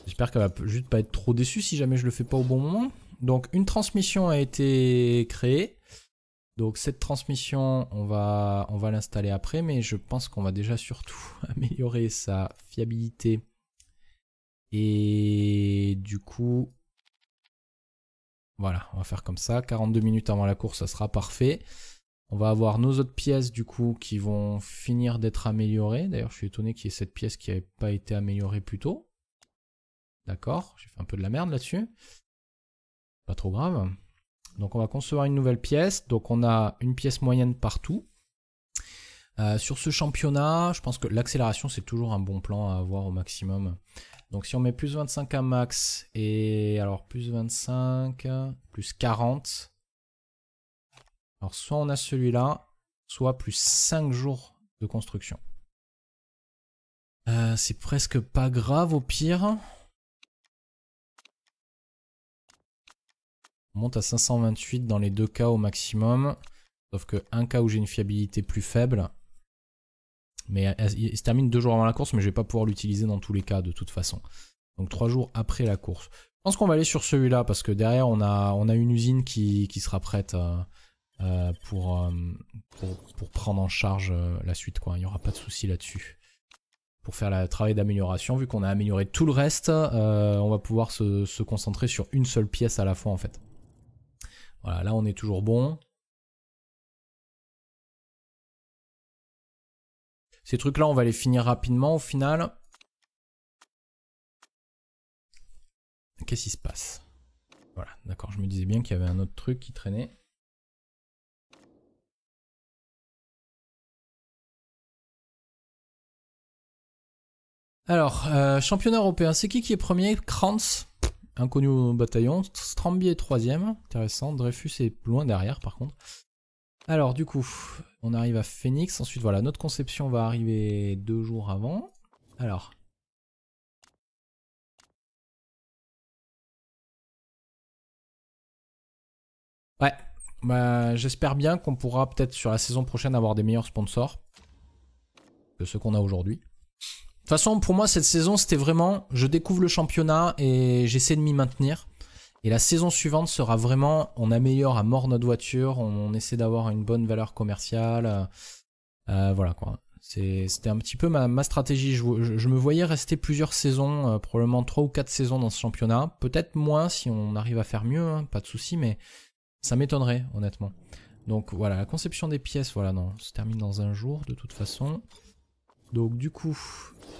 J'espère qu'elle va juste pas être trop déçue si jamais je le fais pas au bon moment. Donc une transmission a été créée. Donc cette transmission, on va, on va l'installer après, mais je pense qu'on va déjà surtout <laughs> améliorer sa fiabilité. Et du coup, voilà, on va faire comme ça. 42 minutes avant la course, ça sera parfait. On va avoir nos autres pièces du coup qui vont finir d'être améliorées. D'ailleurs, je suis étonné qu'il y ait cette pièce qui n'avait pas été améliorée plus tôt. D'accord, j'ai fait un peu de la merde là-dessus. Pas trop grave. Donc on va concevoir une nouvelle pièce. Donc on a une pièce moyenne partout. Euh, sur ce championnat, je pense que l'accélération c'est toujours un bon plan à avoir au maximum. Donc si on met plus 25 à max et alors plus 25, plus 40. Alors soit on a celui-là, soit plus 5 jours de construction. Euh, c'est presque pas grave au pire. On monte à 528 dans les deux cas au maximum. Sauf qu'un cas où j'ai une fiabilité plus faible. Mais euh, il se termine deux jours avant la course, mais je ne vais pas pouvoir l'utiliser dans tous les cas de toute façon. Donc trois jours après la course. Je pense qu'on va aller sur celui-là parce que derrière on a, on a une usine qui, sera prête euh, euh, pour, pour, prendre en charge la suite. Quoi. Il n'y aura pas de souci là-dessus. Pour faire le travail d'amélioration, vu qu'on a amélioré tout le reste, on va pouvoir se concentrer sur une seule pièce à la fois en fait. Voilà, là on est toujours bon. Ces trucs-là, on va les finir rapidement au final. Qu'est-ce qui se passe Voilà, d'accord, je me disais bien qu'il y avait un autre truc qui traînait. Alors, euh, championnat européen, c'est qui qui est premier Kranz Inconnu au bataillon. Strambier est troisième. Intéressant. Dreyfus est loin derrière par contre. Alors du coup, on arrive à Phoenix. Ensuite, voilà, notre conception va arriver deux jours avant. Alors. Ouais, bah, j'espère bien qu'on pourra peut-être sur la saison prochaine avoir des meilleurs sponsors que ceux qu'on a aujourd'hui toute façon, pour moi, cette saison, c'était vraiment, je découvre le championnat et j'essaie de m'y maintenir. Et la saison suivante sera vraiment, on améliore à mort notre voiture, on, essaie d'avoir une bonne valeur commerciale. Euh, euh, voilà quoi. C'était un petit peu ma, stratégie. Je, me voyais rester plusieurs saisons, euh, probablement 3 ou 4 saisons dans ce championnat. Peut-être moins si on arrive à faire mieux, hein, pas de souci, mais ça m'étonnerait honnêtement. Donc voilà, la conception des pièces, voilà, non, se termine dans un jour de toute façon. Donc du coup,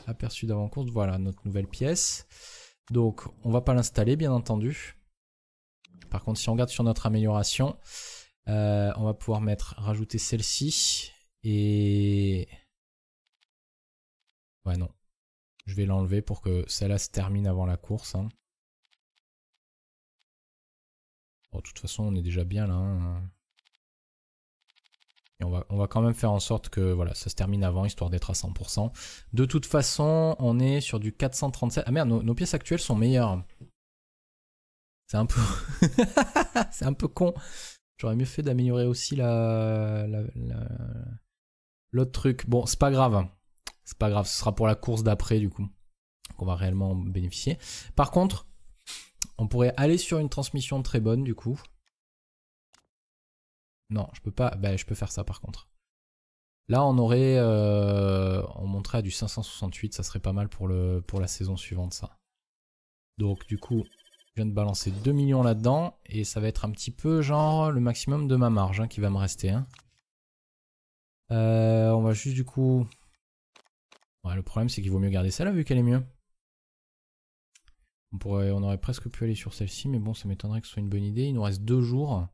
aperçu d'avant-course, voilà notre nouvelle pièce. Donc on va pas l'installer bien entendu. Par contre si on regarde sur notre amélioration, euh, on va pouvoir mettre rajouter celle-ci et... Ouais non, je vais l'enlever pour que celle-là se termine avant la course. Hein. Bon, de toute façon on est déjà bien là. Hein on va, on va quand même faire en sorte que voilà, ça se termine avant, histoire d'être à 100%. De toute façon, on est sur du 437. Ah merde, nos, pièces actuelles sont meilleures. C'est un peu... <laughs> C'est un peu con. J'aurais mieux fait d'améliorer aussi la... L'autre truc. Bon, c'est pas grave. C'est pas grave, ce sera pour la course d'après du coup. Qu'on va réellement bénéficier. Par contre, on pourrait aller sur une transmission très bonne du coup. Non, je peux pas. Ben, je peux faire ça par contre. Là, on aurait, euh, on monterait à du 568, ça serait pas mal pour, le, pour la saison suivante, ça. Donc, du coup, je viens de balancer 2 millions là-dedans, et ça va être un petit peu, genre, le maximum de ma marge hein, qui va me rester. Hein. Euh, on va juste, du coup... Ouais, le problème, c'est qu'il vaut mieux garder celle-là, vu qu'elle est mieux. On, pourrait, on aurait presque pu aller sur celle-ci, mais bon, ça m'étonnerait que ce soit une bonne idée. Il nous reste 2 jours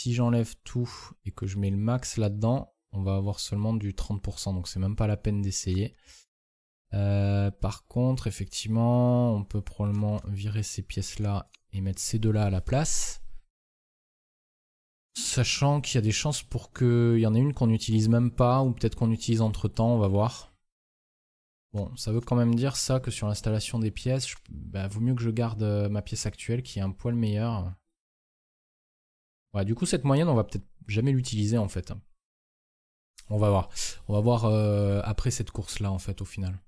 si j'enlève tout et que je mets le max là-dedans, on va avoir seulement du 30%, donc c'est même pas la peine d'essayer. Euh, par contre, effectivement, on peut probablement virer ces pièces-là et mettre ces deux-là à la place. Sachant qu'il y a des chances pour qu'il y en ait une qu'on n'utilise même pas, ou peut-être qu'on utilise entre-temps, on va voir. Bon, ça veut quand même dire ça que sur l'installation des pièces, bah, vaut mieux que je garde euh, ma pièce actuelle qui est un poil meilleure du coup, cette moyenne, on va peut-être jamais l'utiliser en fait. On va voir. On va voir euh, après cette course-là en fait au final.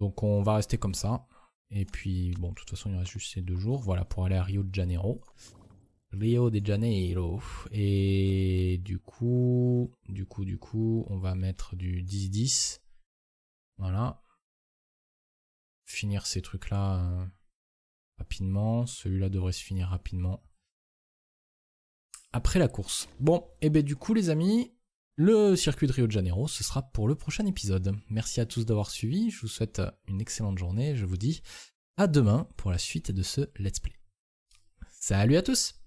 Donc on va rester comme ça. Et puis, bon, de toute façon, il reste juste ces deux jours. Voilà, pour aller à Rio de Janeiro. Rio de Janeiro. Et du coup, du coup, du coup, on va mettre du 10-10. Voilà. Finir ces trucs-là euh, rapidement. Celui-là devrait se finir rapidement après la course. Bon, et eh bien du coup les amis, le circuit de Rio de Janeiro, ce sera pour le prochain épisode. Merci à tous d'avoir suivi, je vous souhaite une excellente journée, je vous dis à demain pour la suite de ce Let's Play. Salut à tous